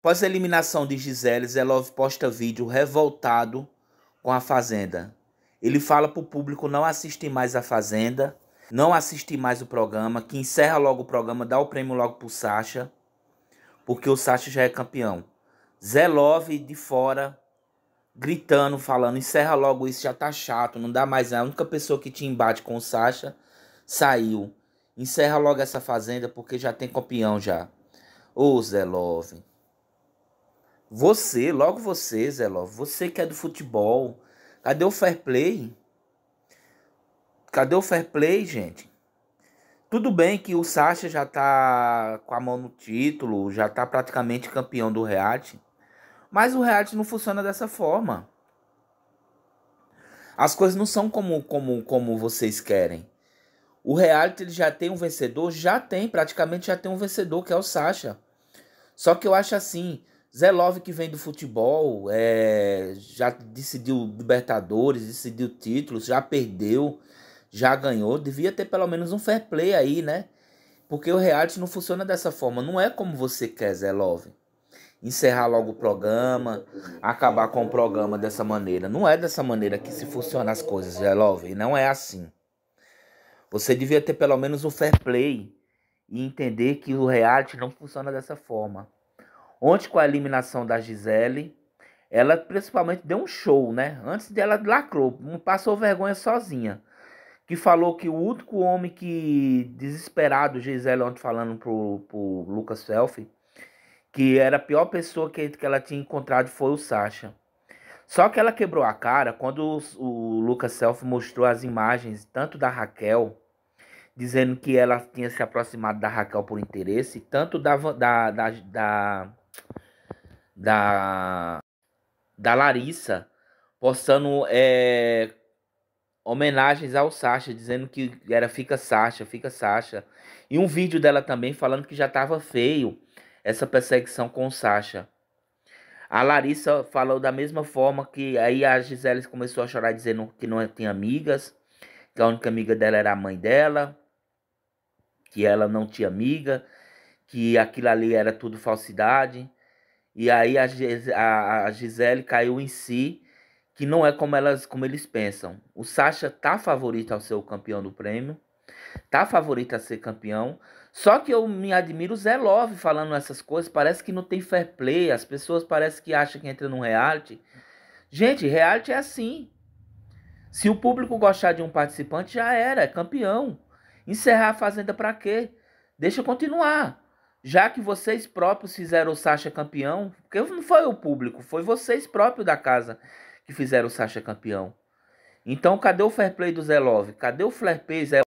Após a eliminação de Gisele, Zelov posta vídeo revoltado com a Fazenda. Ele fala para o público não assistir mais a Fazenda, não assistir mais o programa, que encerra logo o programa, dá o prêmio logo para o Sacha, porque o Sacha já é campeão. Zelov de fora, gritando, falando, encerra logo isso, já tá chato, não dá mais. A única pessoa que te embate com o Sacha saiu. Encerra logo essa Fazenda, porque já tem campeão já. Ô Zelov. Você, logo você, Zé Love, você que é do futebol, cadê o fair play? Cadê o fair play, gente? Tudo bem que o Sacha já tá com a mão no título, já tá praticamente campeão do Reate, mas o Reate não funciona dessa forma. As coisas não são como como como vocês querem. O reality ele já tem um vencedor, já tem, praticamente já tem um vencedor, que é o Sasha. Só que eu acho assim, Zé Love que vem do futebol, é, já decidiu Libertadores, decidiu títulos, já perdeu, já ganhou. Devia ter pelo menos um fair play aí, né? Porque o reality não funciona dessa forma. Não é como você quer, Zé Love. Encerrar logo o programa, acabar com o programa dessa maneira. Não é dessa maneira que se funcionam as coisas, Zé Love. Não é assim. Você devia ter pelo menos um fair play e entender que o reality não funciona dessa forma. Ontem, com a eliminação da Gisele, ela principalmente deu um show, né? Antes dela lacrou, passou vergonha sozinha. Que falou que o único homem que, desesperado, Gisele ontem falando pro, pro Lucas Selfie, que era a pior pessoa que, que ela tinha encontrado foi o Sasha. Só que ela quebrou a cara quando o, o Lucas Self mostrou as imagens, tanto da Raquel, dizendo que ela tinha se aproximado da Raquel por interesse, tanto da, da, da, da da, da Larissa postando é, homenagens ao Sasha, dizendo que era fica Sasha, fica Sasha. E um vídeo dela também falando que já estava feio essa perseguição com o Sasha. A Larissa falou da mesma forma que aí a Gisele começou a chorar dizendo que não tem amigas, que a única amiga dela era a mãe dela, que ela não tinha amiga, que aquilo ali era tudo falsidade. E aí a, a, a Gisele caiu em si, que não é como, elas, como eles pensam. O Sasha tá favorito ao ser o campeão do prêmio, tá favorito a ser campeão. Só que eu me admiro o Zé Love falando essas coisas, parece que não tem fair play, as pessoas parecem que acham que entra num reality. Gente, reality é assim. Se o público gostar de um participante, já era, é campeão. Encerrar a fazenda para quê? Deixa continuar já que vocês próprios fizeram o Sacha campeão, porque não foi o público, foi vocês próprios da casa que fizeram o Sacha campeão. Então, cadê o fair play do Zé Love? Cadê o fair play Zé